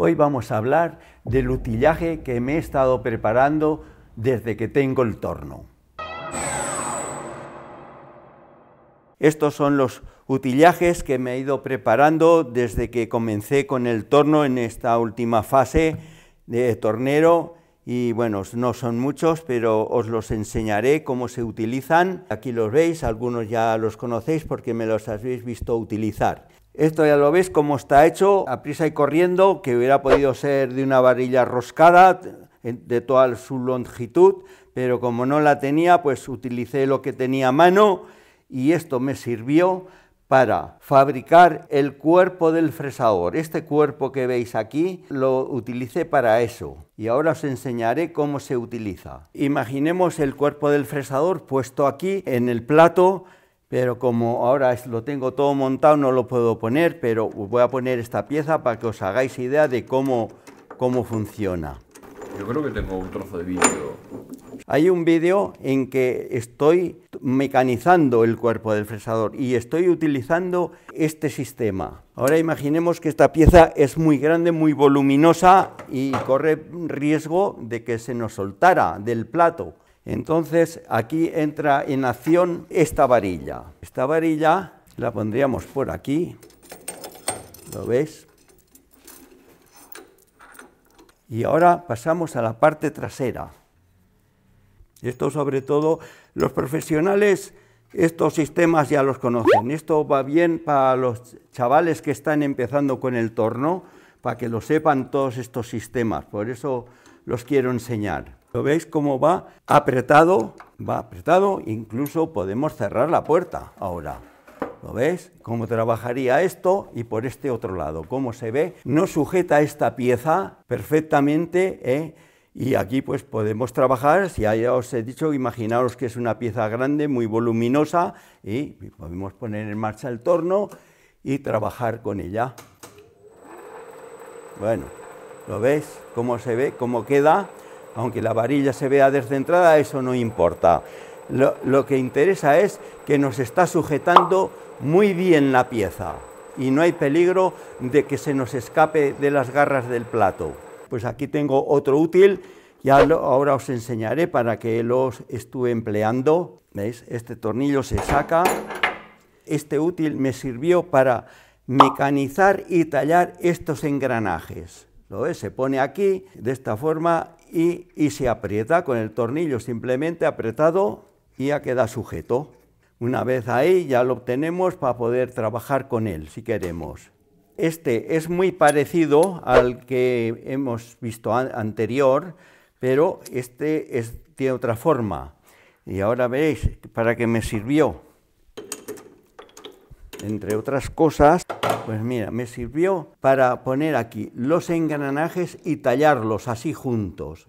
Hoy vamos a hablar del utillaje que me he estado preparando desde que tengo el torno. Estos son los utillajes que me he ido preparando desde que comencé con el torno en esta última fase de tornero y bueno, no son muchos, pero os los enseñaré cómo se utilizan. Aquí los veis, algunos ya los conocéis porque me los habéis visto utilizar. Esto ya lo veis cómo está hecho, a prisa y corriendo, que hubiera podido ser de una varilla roscada de toda su longitud, pero como no la tenía, pues utilicé lo que tenía a mano y esto me sirvió para fabricar el cuerpo del fresador. Este cuerpo que veis aquí lo utilicé para eso y ahora os enseñaré cómo se utiliza. Imaginemos el cuerpo del fresador puesto aquí en el plato pero como ahora lo tengo todo montado no lo puedo poner, pero voy a poner esta pieza para que os hagáis idea de cómo, cómo funciona. Yo creo que tengo un trozo de vídeo. Hay un vídeo en que estoy mecanizando el cuerpo del fresador y estoy utilizando este sistema. Ahora imaginemos que esta pieza es muy grande, muy voluminosa y corre riesgo de que se nos soltara del plato. Entonces aquí entra en acción esta varilla. Esta varilla la pondríamos por aquí, ¿lo ves? Y ahora pasamos a la parte trasera. Esto sobre todo los profesionales, estos sistemas ya los conocen. Esto va bien para los chavales que están empezando con el torno, para que lo sepan todos estos sistemas. Por eso los quiero enseñar. ¿Lo veis cómo va apretado? Va apretado, incluso podemos cerrar la puerta ahora. ¿Lo veis ¿Cómo trabajaría esto? Y por este otro lado, ¿cómo se ve? No sujeta esta pieza perfectamente, ¿eh? Y aquí pues podemos trabajar, si ya os he dicho, imaginaros que es una pieza grande, muy voluminosa, y podemos poner en marcha el torno y trabajar con ella. Bueno, ¿lo veis ¿Cómo se ve? ¿Cómo queda? aunque la varilla se vea descentrada, eso no importa. Lo, que interesa es que nos está sujetando muy bien la pieza y no hay peligro de que se nos escape de las garras del plato. Pues aquí tengo otro útil, ya ahora os enseñaré para que los estuve empleando. ¿Veis? Este tornillo se saca. Este útil me sirvió para mecanizar y tallar estos engranajes. ¿Lo ves? Se pone aquí, de esta forma y, se aprieta con el tornillo simplemente apretado y ya queda sujeto. Una vez ahí ya lo obtenemos para poder trabajar con él si queremos. Este es muy parecido al que hemos visto anterior, pero este tiene otra forma. Y ahora veis para qué me sirvió entre otras cosas, pues mira, me sirvió para poner aquí los engranajes y tallarlos así juntos.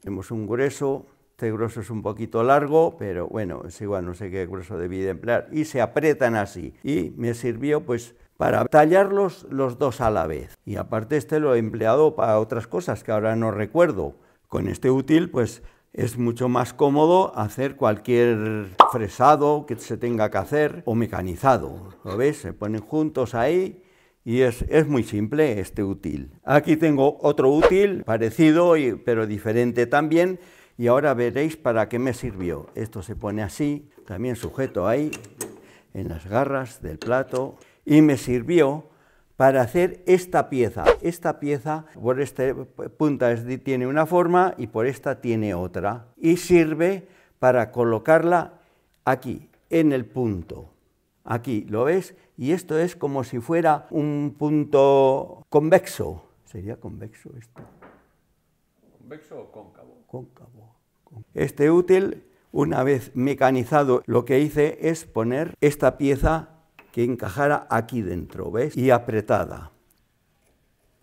Tenemos un grueso, este grueso es un poquito largo, pero bueno, es igual, no sé qué grueso debí de emplear, y se apretan así. Y me sirvió pues para tallarlos los dos a la vez. Y aparte este lo he empleado para otras cosas que ahora no recuerdo. Con este útil pues es mucho más cómodo hacer cualquier fresado que se tenga que hacer o mecanizado. ¿Lo ves? Se ponen juntos ahí y es, muy simple este útil. Aquí tengo otro útil parecido pero diferente también y ahora veréis para qué me sirvió. Esto se pone así, también sujeto ahí en las garras del plato y me sirvió para hacer esta pieza. Esta pieza por esta punta tiene una forma y por esta tiene otra. Y sirve para colocarla aquí, en el punto. Aquí, ¿lo ves? Y esto es como si fuera un punto convexo. ¿Sería convexo esto? ¿Convexo o cóncavo? Cóncavo. Este útil, una vez mecanizado, lo que hice es poner esta pieza que encajara aquí dentro, ¿ves? Y apretada.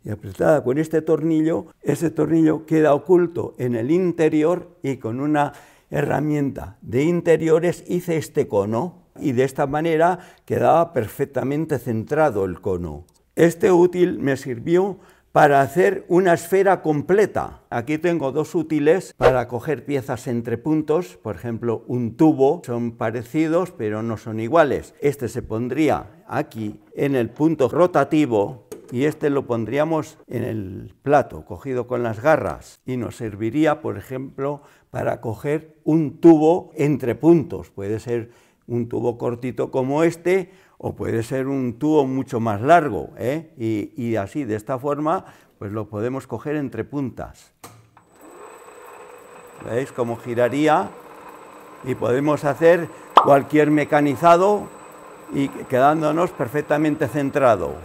Y apretada con este tornillo, ese tornillo queda oculto en el interior y con una herramienta de interiores hice este cono y de esta manera quedaba perfectamente centrado el cono. Este útil me sirvió para hacer una esfera completa. Aquí tengo dos útiles para coger piezas entre puntos, por ejemplo un tubo, son parecidos pero no son iguales. Este se pondría aquí en el punto rotativo y este lo pondríamos en el plato cogido con las garras y nos serviría, por ejemplo, para coger un tubo entre puntos. Puede ser un tubo cortito como este o puede ser un tubo mucho más largo, ¿eh? y, así, de esta forma, pues lo podemos coger entre puntas. ¿Veis cómo giraría? Y podemos hacer cualquier mecanizado y quedándonos perfectamente centrado.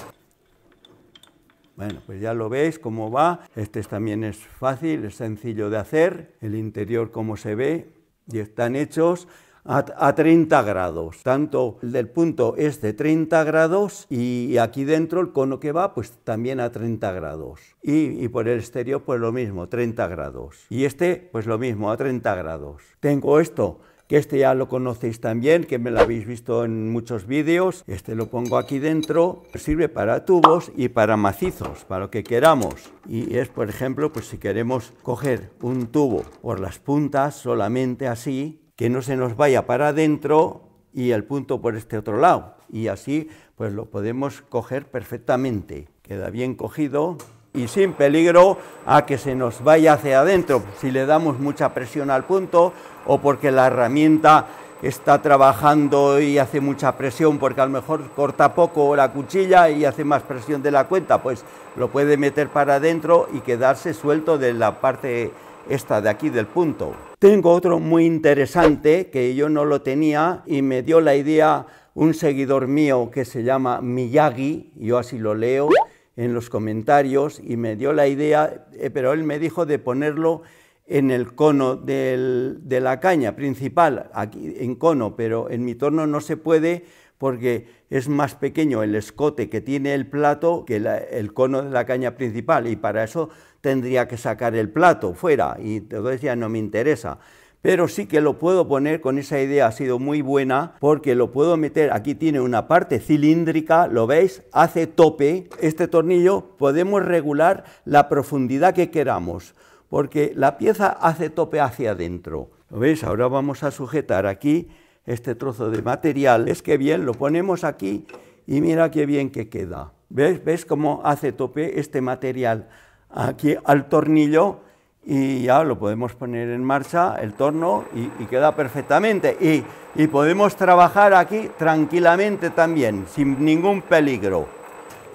Bueno, pues ya lo veis cómo va. Este también es fácil, es sencillo de hacer. El interior como se ve. Y están hechos a, 30 grados. Tanto el del punto es de 30 grados y aquí dentro el cono que va pues también a 30 grados. Y, y por el exterior pues lo mismo, 30 grados. Y este pues lo mismo, a 30 grados. Tengo esto que este ya lo conocéis también, que me lo habéis visto en muchos vídeos. Este lo pongo aquí dentro, sirve para tubos y para macizos, para lo que queramos. Y es, por ejemplo, pues si queremos coger un tubo por las puntas solamente así, que no se nos vaya para adentro y el punto por este otro lado. Y así pues lo podemos coger perfectamente. Queda bien cogido y sin peligro a que se nos vaya hacia adentro si le damos mucha presión al punto o porque la herramienta está trabajando y hace mucha presión porque a lo mejor corta poco la cuchilla y hace más presión de la cuenta, pues lo puede meter para adentro y quedarse suelto de la parte esta de aquí del punto. Tengo otro muy interesante que yo no lo tenía y me dio la idea un seguidor mío que se llama Miyagi, yo así lo leo en los comentarios y me dio la idea, eh, pero él me dijo de ponerlo en el cono de la caña principal, aquí en cono, pero en mi torno no se puede porque es más pequeño el escote que tiene el plato que el cono de la caña principal y para eso tendría que sacar el plato fuera y entonces ya no me interesa. Pero sí que lo puedo poner con esa idea, ha sido muy buena, porque lo puedo meter, aquí tiene una parte cilíndrica, lo veis, hace tope. Este tornillo podemos regular la profundidad que queramos, porque la pieza hace tope hacia adentro. ¿Lo veis? Ahora vamos a sujetar aquí este trozo de material. Es que bien, lo ponemos aquí y mira qué bien que queda. ¿Ves? ¿Ves cómo hace tope este material aquí al tornillo? Y ya lo podemos poner en marcha, el torno, y, queda perfectamente. Y, podemos trabajar aquí tranquilamente también, sin ningún peligro.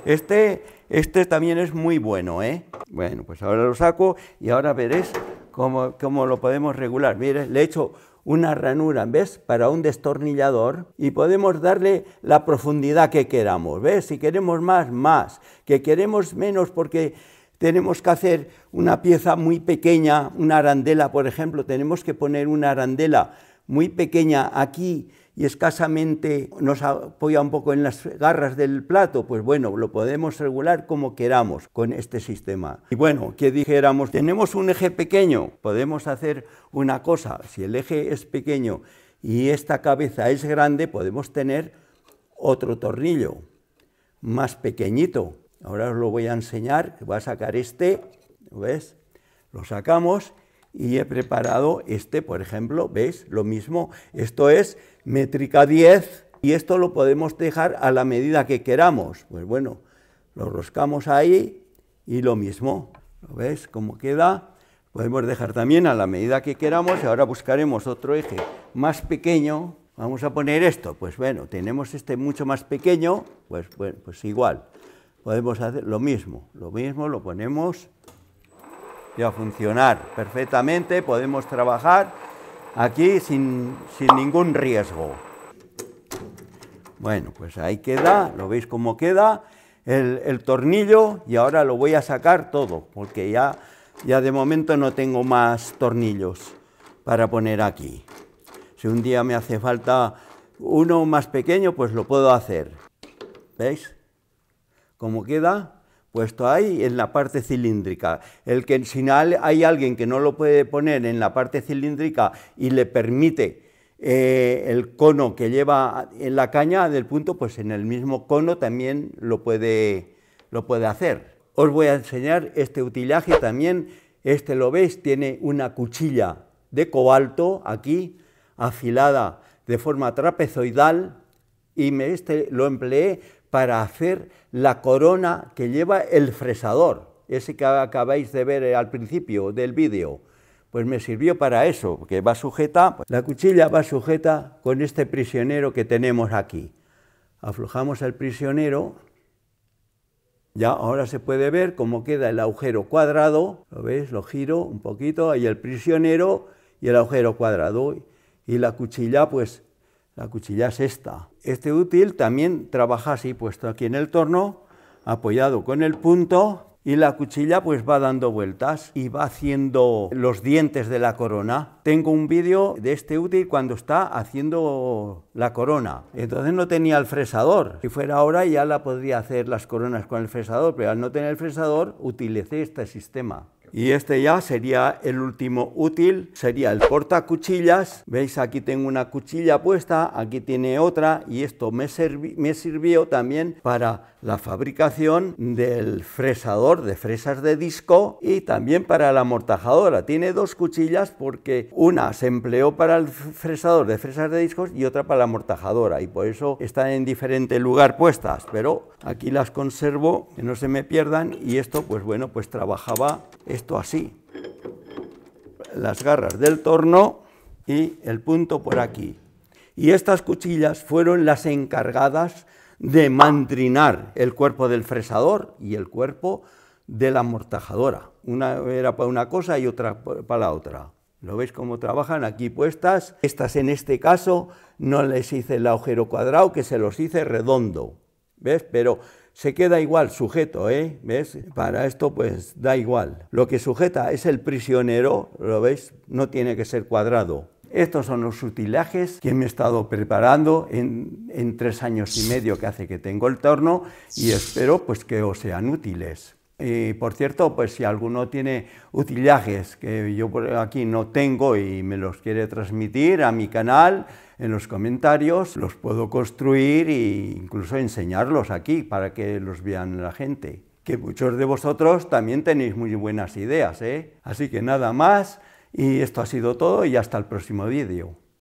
Este este también es muy bueno, ¿eh? Bueno, pues ahora lo saco y ahora veréis cómo, cómo lo podemos regular. Mire, le he hecho una ranura, ¿ves? Para un destornillador y podemos darle la profundidad que queramos, ¿ves? Si queremos más, más, que queremos menos porque tenemos que hacer una pieza muy pequeña, una arandela, por ejemplo, tenemos que poner una arandela muy pequeña aquí y escasamente nos apoya un poco en las garras del plato, pues bueno, lo podemos regular como queramos con este sistema. Y bueno, que dijéramos, tenemos un eje pequeño, podemos hacer una cosa, si el eje es pequeño y esta cabeza es grande, podemos tener otro tornillo más pequeñito. Ahora os lo voy a enseñar, voy a sacar este, ¿ves? Lo sacamos y he preparado este, por ejemplo, ¿veis? Lo mismo, esto es métrica 10 y esto lo podemos dejar a la medida que queramos. Pues bueno, lo roscamos ahí y lo mismo, ¿lo veis cómo queda? Podemos dejar también a la medida que queramos y ahora buscaremos otro eje más pequeño. Vamos a poner esto, pues bueno, tenemos este mucho más pequeño, pues, pues igual. Podemos hacer lo mismo, lo mismo lo ponemos y a funcionar perfectamente. Podemos trabajar aquí sin, sin ningún riesgo. Bueno, pues ahí queda, lo veis cómo queda el, tornillo y ahora lo voy a sacar todo, porque ya, ya de momento no tengo más tornillos para poner aquí. Si un día me hace falta uno más pequeño, pues lo puedo hacer. ¿Veis? ¿Cómo queda? puesto ahí en la parte cilíndrica. El que si hay alguien que no lo puede poner en la parte cilíndrica y le permite eh, el cono que lleva en la caña del punto, pues en el mismo cono también lo puede, hacer. Os voy a enseñar este utillaje también. Este lo veis, tiene una cuchilla de cobalto aquí, afilada de forma trapezoidal, y me, este lo empleé para hacer la corona que lleva el fresador, ese que acabáis de ver eh, al principio del vídeo. Pues me sirvió para eso, porque va sujeta, pues, la cuchilla va sujeta con este prisionero que tenemos aquí. Aflojamos el prisionero, ya ahora se puede ver cómo queda el agujero cuadrado, lo veis, lo giro un poquito, ahí el prisionero y el agujero cuadrado. Y la cuchilla, pues, la cuchilla es esta, este útil también trabaja así, puesto aquí en el torno, apoyado con el punto, y la cuchilla pues va dando vueltas y va haciendo los dientes de la corona. Tengo un vídeo de este útil cuando está haciendo la corona. Entonces no tenía el fresador. Si fuera ahora ya la podría hacer las coronas con el fresador, pero al no tener el fresador utilicé este sistema. Y este ya sería el último útil, sería el portacuchillas. Veis, aquí tengo una cuchilla puesta, aquí tiene otra y esto me, me sirvió también para la fabricación del fresador de fresas de disco y también para la amortajadora. Tiene dos cuchillas porque una se empleó para el fresador de fresas de discos y otra para la amortajadora y por eso están en diferente lugar puestas, pero aquí las conservo que no se me pierdan y esto pues bueno, pues trabajaba esto así. Las garras del torno y el punto por aquí. Y estas cuchillas fueron las encargadas de mantrinar el cuerpo del fresador y el cuerpo de la amortajadora Una era para una cosa y otra para la otra. ¿Lo veis cómo trabajan aquí puestas? Estas en este caso no les hice el agujero cuadrado, que se los hice redondo. ¿Ves? Pero se queda igual sujeto, ¿eh? ¿Ves? Para esto pues da igual. Lo que sujeta es el prisionero, ¿lo veis? No tiene que ser cuadrado. Estos son los utilajes que me he estado preparando en, tres años y medio que hace que tengo el torno y espero pues que os sean útiles. por cierto, pues si alguno tiene utilajes que yo por aquí no tengo y me los quiere transmitir a mi canal, en los comentarios los puedo construir e incluso enseñarlos aquí para que los vean la gente. Que muchos de vosotros también tenéis muy buenas ideas, ¿eh? Así que nada más, y esto ha sido todo y hasta el próximo vídeo.